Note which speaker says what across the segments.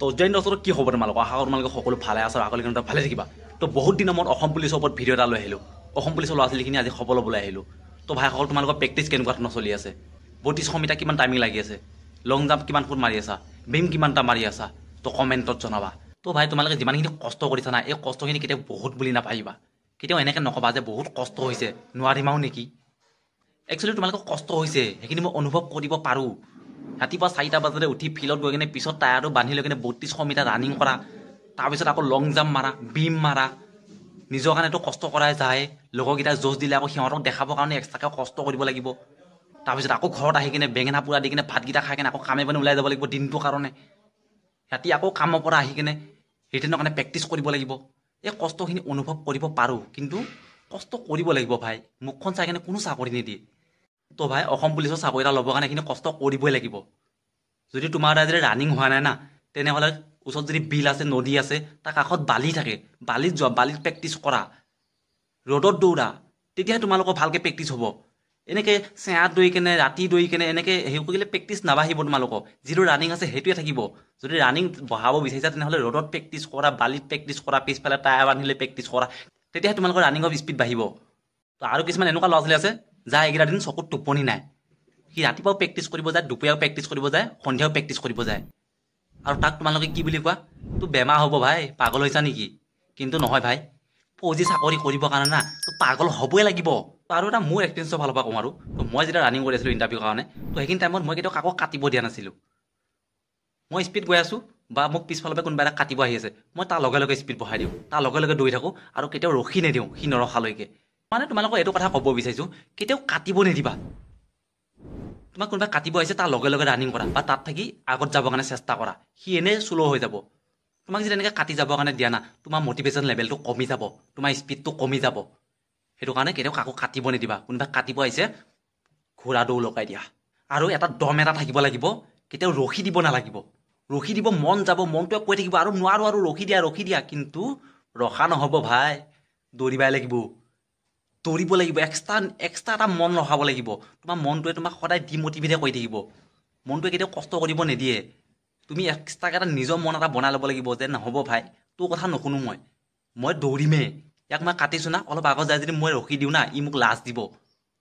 Speaker 1: তো জয়েন্দ্ৰ ওচৰত কি হ'ব তোমালোকৰ আশা কৰোঁ তোমালোকে সকলো ভালে আছে আগলৈ কিন্তু ভালে থাকিবা তো বহুত দিনৰ মই অসম পুলিচৰ ওপৰত ভিডিঅ' এটা লৈ আহিলোঁ অসম পুলিচৰ ল'ৰা ছোৱালীখিনি আজি খবৰ ল'বলৈ আহিলোঁ তো ভাইসকল তোমালোকৰ প্ৰেক্টিছ কেনেকুৱা ধৰণৰ চলি আছে বত্ৰিছশ মিটাৰ কিমান টাইমিং লাগি আছে লং জাম্প কিমান ফুট মাৰি আছা বিম কিমানটা মাৰি আছা তো কমেণ্টত জনাবা তো ভাই তোমালোকে যিমানখিনি কষ্ট কৰিছা না এই কষ্টখিনি কেতিয়াও বহুত বুলি নাপাৰিবা কেতিয়াও এনেকৈ নক'বা যে বহুত কষ্ট হৈছে নোৱাৰিমাও নেকি একচুৱেলি তোমালোকৰ কষ্ট হৈছে সেইখিনি মই অনুভৱ কৰিব পাৰোঁ ৰাতিপুৱা চাৰিটা বজাতে উঠি ফিল্ডত গৈ কিনে পিছত টায়াৰটো বান্ধি লৈ কিনে বত্ৰিছশ মিটাৰ ৰানিং কৰা তাৰপিছত আকৌ লং জাম্প মাৰা বিম মাৰা নিজৰ কাৰণেতো কষ্ট কৰাই যায় লগৰকেইটাই জোচ দিলে আকৌ সিহঁতক দেখাবৰ কাৰণে এক্সট্ৰাকৈ কষ্ট কৰিব লাগিব তাৰপিছত আকৌ ঘৰত আহি কিনে বেঙেনা পূৰা দি কিনে ভাতকেইটা খাই কিনে আকৌ কামে বনে ওলাই যাব লাগিব দিনটোৰ কাৰণে ৰাতি আকৌ কামৰ পৰা আহি কিনে ৰিটেনৰ কাৰণে প্ৰেক্টিচ কৰিব লাগিব এই কষ্টখিনি অনুভৱ কৰিব পাৰোঁ কিন্তু কষ্ট কৰিব লাগিব ভাই মুখখন চাই কিনে কোনো চাকৰি নিদিয়ে তো ভাই অসম পুলিচৰ চাকৰি এটা ল'বৰ কাৰণে এইখিনি কষ্ট কৰিবই লাগিব যদি তোমাৰ এটা যদি ৰানিং হোৱা নাই না তেনেহ'লে ওচৰত যদি বিল আছে নদী আছে তাৰ কাষত বালি থাকে বালিত যোৱা বালিত প্ৰেক্টিছ কৰা ৰ'দত দৌৰা তেতিয়াহে তোমালোকৰ ভালকৈ প্ৰেক্টিছ হ'ব এনেকৈ চেয়াত দৌৰি কেনে ৰাতি দৌৰি কেনে এনেকৈ হেৰি কৰিলে প্ৰেক্টিছ নাবাঢ়িব তোমালোকৰ যিটো ৰানিং আছে সেইটোৱে থাকিব যদি ৰানিং বঢ়াব বিচাৰিছা তেনেহ'লে ৰ'দত প্ৰেক্টিছ কৰা বালিত প্ৰেক্টিছ কৰা পিছফালে টায়াৰ বান্ধিলে প্ৰেক্টিছ কৰা তেতিয়াহে তোমালোকৰ ৰানিঙৰ স্পীড বাঢ়িব তো আৰু কিছুমান এনেকুৱা ল'ৰা ছোৱালী আছে যায় এইকেইটা দিন চকুত টোপনি নাই সি ৰাতিপুৱাও প্ৰেক্টিছ কৰিব যায় দুপৰীয়াও প্ৰেক্টিছ কৰিব যায় সন্ধিয়াও প্ৰেক্টিছ কৰিব যায় আৰু তাক তোমালোকে কি বুলি কোৱা তোৰ বেমাৰ হ'ব ভাই পাগল হৈছা নেকি কিন্তু নহয় ভাই ফৌজি চাকৰি কৰিবৰ কাৰণে না তোৰ পাগল হ'বই লাগিব তো আৰু এটা মোৰ এক্সপিৰিয়েঞ্চৰ ফালৰ পৰা কওঁ আৰু তো মই যেতিয়া ৰানিং কৰি আছিলোঁ ইণ্টাৰভিউৰ কাৰণে তো সেইখিনি টাইমত মই কেতিয়াও কাকো কাটিব দিয়া নাছিলোঁ মই স্পীড গৈ আছোঁ বা মোক পিছফালৰ পৰা কোনোবা এটা কাটিব আহি আছে মই তাৰ লগে লগে স্পীড বঢ়াই দিওঁ তাৰ লগে লগে দৌৰি থাকোঁ আৰু কেতিয়াও ৰখি নিদিওঁ সি নৰখালৈকে মানে তোমালোকক এইটো কথা ক'ব বিচাৰিছোঁ কেতিয়াও কাটিব নিদিবা তোমাক কোনোবা কাটিব আহিছে তাৰ লগে লগে ৰানিং কৰা বা তাত থাকি আগত যাবৰ কাৰণে চেষ্টা কৰা সি এনেই শ্ল' হৈ যাব তোমাক যদি এনেকৈ কাটি যাবৰ কাৰণে দিয়া না তোমাৰ মটিভেশ্যন লেভেলটো কমি যাব তোমাৰ স্পীডটো কমি যাব সেইটো কাৰণে কেতিয়াও কাকো কাটিব নিদিবা কোনোবা কাটিব আহিছে ঘোঁৰা দৌ লগাই দিয়া আৰু এটা দম এটা থাকিব লাগিব কেতিয়াও ৰখি দিব নালাগিব ৰখি দিব মন যাব মনটোৱে কৈ থাকিব আৰু নোৱাৰোঁ আৰু ৰখি দিয়া ৰখি দিয়া কিন্তু ৰখা নহ'ব ভাই দৌৰিবাই লাগিব দৌৰিব লাগিব এক্সট্ৰা এক্সট্ৰা এটা মন ৰখাব লাগিব তোমাৰ মনটোৱে তোমাক সদায় ডিমটিভেটে কৰি থাকিব মনটোৱে কেতিয়াও কষ্ট কৰিব নিদিয়ে তুমি এক্সট্ৰাকৈ এটা নিজৰ মন এটা বনাই ল'ব লাগিব যে নহ'ব ভাই তোৰ কথা নুশুনো মই মই দৌৰিমেই ইয়াক মই কাটিছোঁ না অলপ আগত যায় যদি মই ৰখি দিওঁ না ই মোক লাজ দিব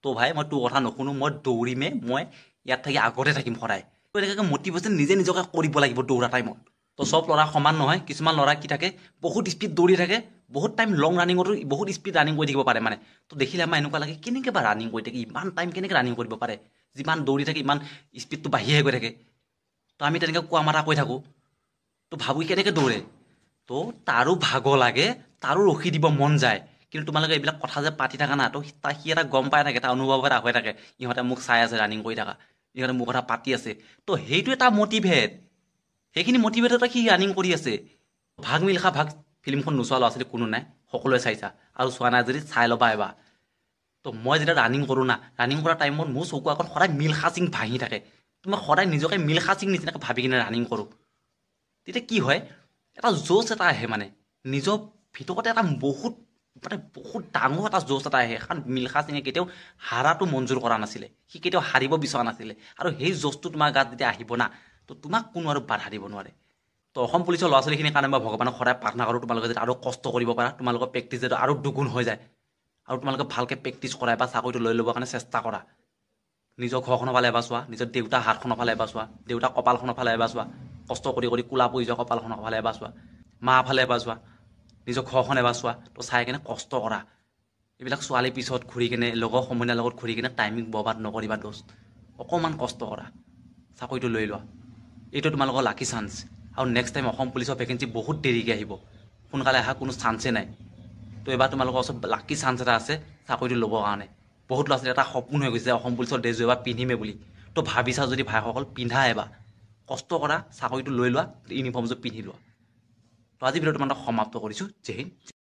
Speaker 1: তো ভাই মই তোৰ কথা নুশুনো মই দৌৰিমেই মই ইয়াত থাকি আগতে থাকিম সদায় তো এনেকৈ মটিভেশ্যন নিজে নিজকে কৰিব লাগিব দৌৰা টাইমত তো চব ল'ৰা সমান নহয় কিছুমান ল'ৰা কি থাকে বহুত স্পীড দৌৰি থাকে বহুত টাইম লং ৰাণিঙতো বহুত স্পীড ৰাণিং কৰি থাকিব পাৰে মানে তো দেখিলে আমাৰ এনেকুৱা লাগে কেনেকৈ বা ৰাণিং কৰি থাকে ইমান টাইম কেনেকৈ ৰাণিং কৰিব পাৰে যিমান দৌৰি থাকে ইমান স্পীডটো বাঢ়িহে গৈ থাকে তো আমি তেনেকৈ কোৱা মাতা কৈ থাকোঁ তো ভাবি কেনেকৈ দৌৰে তো তাৰো ভাগ লাগে তাৰো ৰখি দিব মন যায় কিন্তু তোমালোকে এইবিলাক কথা যে পাতি থাকা না তো তাই সি এটা গম পাই থাকে তাৰ অনুভৱ এটা হৈ থাকে ইহঁতে মোক চাই আছে ৰাণিং কৰি থাকা ইহঁতে মোৰ কথা পাতি আছে তো সেইটো এটা মটিভেট সেইখিনি মটিভেট এটা সি ৰানিং কৰি আছে ভাগ মিলখা ভাগ ফিল্মখন নোচোৱা ল'ৰা ছোৱালী কোনো নাই সকলোৱে চাইছা আৰু চোৱা নাই যদি চাই ল'বা এবাৰ তো মই যেতিয়া ৰানিং কৰোঁ না ৰানিং কৰা টাইমত মোৰ চকু আগত সদায় মিলখা সিং ভাঙি থাকে তো মই সদায় নিজকে মিলখা সিং নিচিনাকৈ ভাবি কিনে ৰানিং কৰোঁ তেতিয়া কি হয় এটা জ'চ এটা আহে মানে নিজৰ ভিতৰতে এটা বহুত মানে বহুত ডাঙৰ এটা জোচ এটা আহে কাৰণ মিলখা সিঙে কেতিয়াও হাৰাটো মঞ্জুৰ কৰা নাছিলে সি কেতিয়াও হাৰিব বিচৰা নাছিলে আৰু সেই জ'চটো তোমাৰ গাত যেতিয়া আহিব না তো তোমাক কোনো আৰু বাধা দিব নোৱাৰে তো অসম পুলিচৰ ল'ৰা ছোৱালীখিনিৰ কাৰণে মই ভগৱানক সদায় প্ৰাৰ্থনা কৰোঁ তোমালোকে যদি আৰু কষ্ট কৰিব পাৰা তোমালোকৰ প্ৰেক্টিছ যদি আৰু দুগুণ হৈ যায় আৰু তোমালোকে ভালকৈ প্ৰেক্টিছ কৰা বা চাকৰিটো লৈ ল'বৰ কাৰণে চেষ্টা কৰা নিজৰ ঘৰখনৰ ফালে এবাৰ চোৱা নিজৰ দেউতাৰ হাতখনৰ ফালে এবাৰ চোৱা দেউতা কপালখনৰ ফালে এবাৰ চোৱা কষ্ট কৰি কৰি কোলা পৰি যোৱা কপালখনৰ ফালে এবাৰ চোৱা মাৰ ফালে এবাৰ চোৱা নিজৰ ঘৰখন এবাৰ চোৱা তো চাই কিনে কষ্ট কৰা এইবিলাক ছোৱালীৰ পিছত ঘূৰি কিনে লগৰ সমনীয়াৰ লগত ঘূৰি কিনে টাইমিং বৰবাদ নকৰিবা দোষ অকণমান কষ্ট কৰা চাকৰিটো লৈ লোৱা এইটো তোমালোকৰ লাকি চান্স আৰু নেক্সট টাইম অসম পুলিচৰ ভেকেঞ্চি বহুত দেৰিকৈ আহিব সোনকালে অহা কোনো চান্সেই নাই তো এইবাৰ তোমালোকৰ ওচৰত লাকি চান্স এটা আছে চাকৰিটো ল'বৰ কাৰণে বহুত ল'ৰা ছোৱালী এটা সপোন হৈ গৈছে অসম পুলিচৰ ড্ৰেছ এবাৰ পিন্ধিমে বুলি তো ভাবিছা যদি ভাইসকল পিন্ধা এবাৰ কষ্ট কৰা চাকৰিটো লৈ লোৱা ইউনিফৰ্মযোৰ পিন্ধি লোৱা তো আজি ভিডিঅ'টো তোমালোকক সমাপ্ত কৰিছোঁ জেহিন